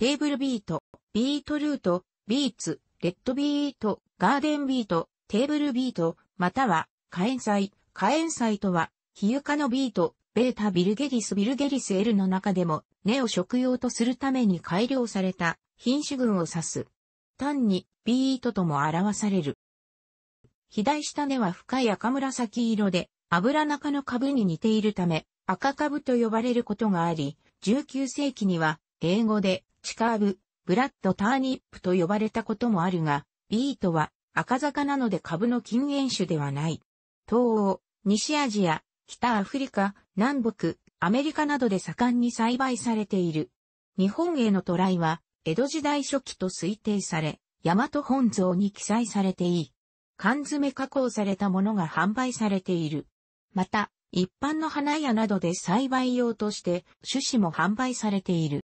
テーブルビート、ビートルート、ビーツ、レッドビート、ガーデンビート、テーブルビート、または、火炎祭。火炎祭とは、ユカのビート、ベータビルゲリスビルゲリス L の中でも、根を食用とするために改良された品種群を指す。単に、ビートとも表される。肥大した根は深い赤紫色で、油中の株に似ているため、赤株と呼ばれることがあり、19世紀には、英語で、チカーブ、ブラッドターニップと呼ばれたこともあるが、ビートは赤坂なので株の禁煙種ではない。東欧、西アジア、北アフリカ、南北、アメリカなどで盛んに栽培されている。日本への渡来は、江戸時代初期と推定され、大和本草に記載されていい。缶詰加工されたものが販売されている。また、一般の花屋などで栽培用として、種子も販売されている。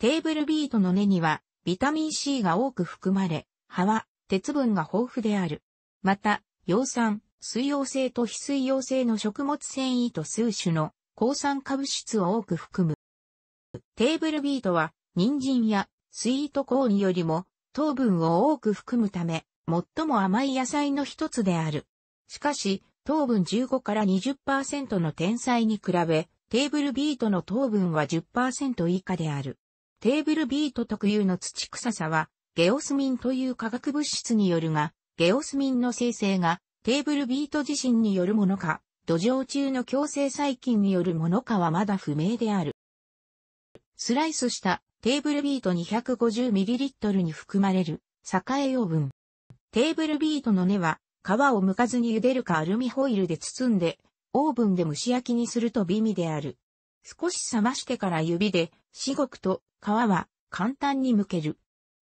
テーブルビートの根には、ビタミン C が多く含まれ、葉は、鉄分が豊富である。また、葉酸、水溶性と非水溶性の食物繊維と数種の抗酸化物質を多く含む。テーブルビートは、人参やスイートコーンよりも糖分を多く含むため、最も甘い野菜の一つである。しかし、糖分15から20%の天才に比べ、テーブルビートの糖分は10%以下である。テーブルビート特有の土臭さは、ゲオスミンという化学物質によるが、ゲオスミンの生成がテーブルビート自身によるものか、土壌中の強制細菌によるものかはまだ不明である。スライスしたテーブルビート 250ml に含まれる、栄養分。テーブルビートの根は、皮を剥かずに茹でるかアルミホイルで包んで、オーブンで蒸し焼きにすると美味である。少し冷ましてから指で至極と皮は簡単に剥ける。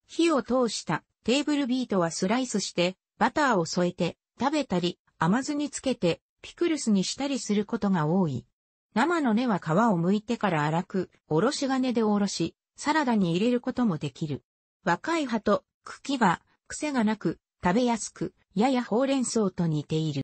火を通したテーブルビートはスライスしてバターを添えて食べたり甘酢につけてピクルスにしたりすることが多い。生の根は皮を剥いてから粗く、おろし金でおろし、サラダに入れることもできる。若い葉と茎は癖がなく食べやすく、ややほうれん草と似ている。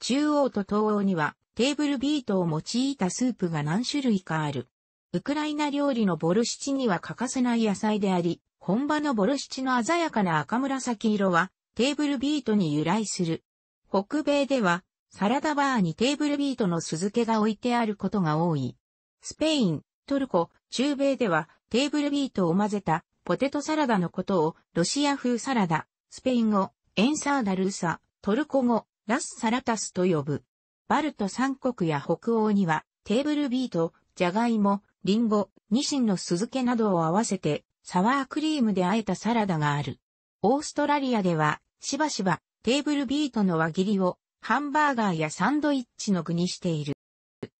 中央と東欧にはテーブルビートを用いたスープが何種類かある。ウクライナ料理のボルシチには欠かせない野菜であり、本場のボルシチの鮮やかな赤紫色はテーブルビートに由来する。北米ではサラダバーにテーブルビートの酢漬けが置いてあることが多い。スペイン、トルコ、中米ではテーブルビートを混ぜたポテトサラダのことをロシア風サラダ、スペイン語、エンサーダルーサ、トルコ語、ラスサラタスと呼ぶ。バルト三国や北欧にはテーブルビート、ジャガイモ、リンゴ、ニシンの酢漬けなどを合わせて、サワークリームで和えたサラダがある。オーストラリアでは、しばしば、テーブルビートの輪切りを、ハンバーガーやサンドイッチの具にしている。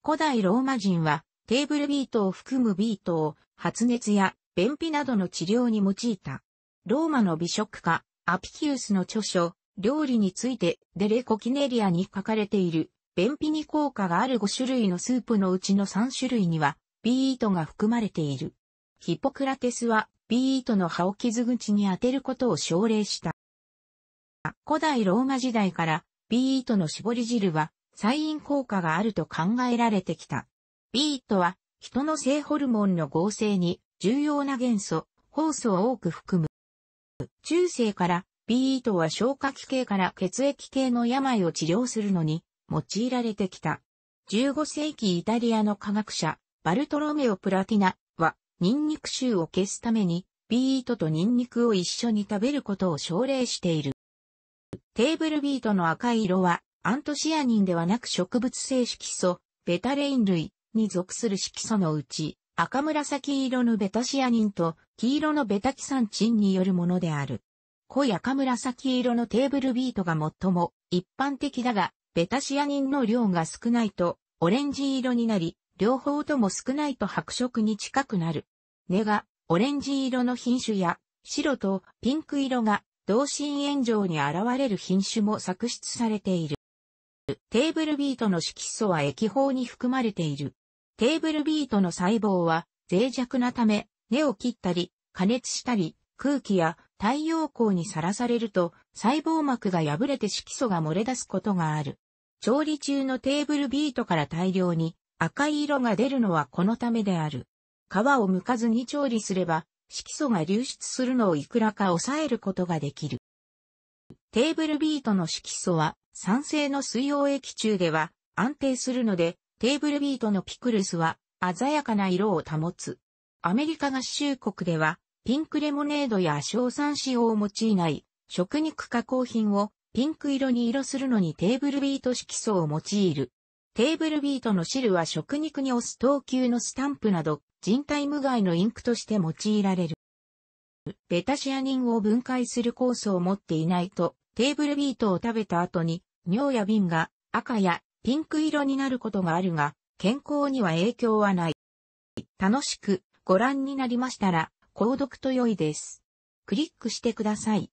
古代ローマ人は、テーブルビートを含むビートを、発熱や、便秘などの治療に用いた。ローマの美食家、アピキウスの著書、料理について、デレコキネリアに書かれている、便秘に効果がある5種類のスープのうちの3種類には、ビートが含まれている。ヒポクラテスはビートの葉を傷口に当てることを奨励した。古代ローマ時代からビートの絞り汁はイ飲効果があると考えられてきた。ビートは人の性ホルモンの合成に重要な元素、ホースを多く含む。中世からビートは消化器系から血液系の病を治療するのに用いられてきた。15世紀イタリアの科学者、バルトロメオ・プラティナは、ニンニク臭を消すために、ビートとニンニクを一緒に食べることを奨励している。テーブルビートの赤い色は、アントシアニンではなく植物性色素、ベタレイン類に属する色素のうち、赤紫色のベタシアニンと黄色のベタキサンチンによるものである。濃い赤紫色のテーブルビートが最も一般的だが、ベタシアニンの量が少ないとオレンジ色になり、両方とも少ないと白色に近くなる。根がオレンジ色の品種や白とピンク色が同心円状に現れる品種も作出されている。テーブルビートの色素は液胞に含まれている。テーブルビートの細胞は脆弱なため根を切ったり加熱したり空気や太陽光にさらされると細胞膜が破れて色素が漏れ出すことがある。調理中のテーブルビートから大量に赤い色が出るのはこのためである。皮を剥かずに調理すれば、色素が流出するのをいくらか抑えることができる。テーブルビートの色素は酸性の水溶液中では安定するので、テーブルビートのピクルスは鮮やかな色を保つ。アメリカ合衆国ではピンクレモネードや硝酸塩を用いない食肉加工品をピンク色に色するのにテーブルビート色素を用いる。テーブルビートの汁は食肉に押す等級のスタンプなど、人体無害のインクとして用いられる。ベタシアニンを分解する酵素を持っていないと、テーブルビートを食べた後に、尿や瓶が赤やピンク色になることがあるが、健康には影響はない。楽しくご覧になりましたら、購読と良いです。クリックしてください。